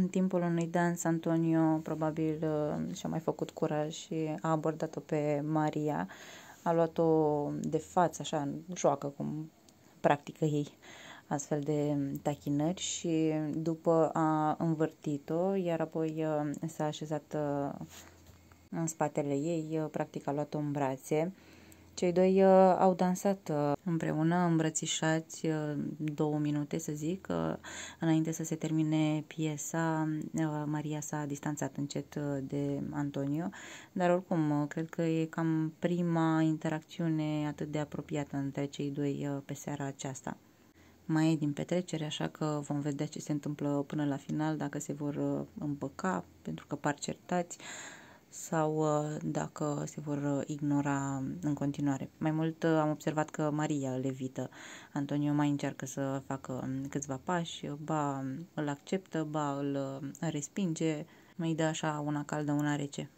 În timpul unui dans, Antonio probabil uh, și-a mai făcut curaj și a abordat-o pe Maria. A luat-o de față, așa, joacă cum practică ei astfel de tachinări și după a învârtit-o, iar apoi uh, s-a așezat uh, în spatele ei, practic a luat-o în brațe cei doi uh, au dansat uh, împreună, îmbrățișați uh, două minute, să zic, înainte să se termine piesa, Maria s-a distanțat încet de Antonio, dar oricum, cred că e cam prima interacțiune atât de apropiată între cei doi pe seara aceasta mai e din petrecere, așa că vom vedea ce se întâmplă până la final, dacă se vor împăca, pentru că par certați sau uh, dacă se vor uh, ignora în continuare. Mai mult uh, am observat că Maria îl evită. Antonio mai încearcă să facă um, câțiva pași, ba um, îl acceptă, ba îl respinge, mai dă așa una caldă, una rece.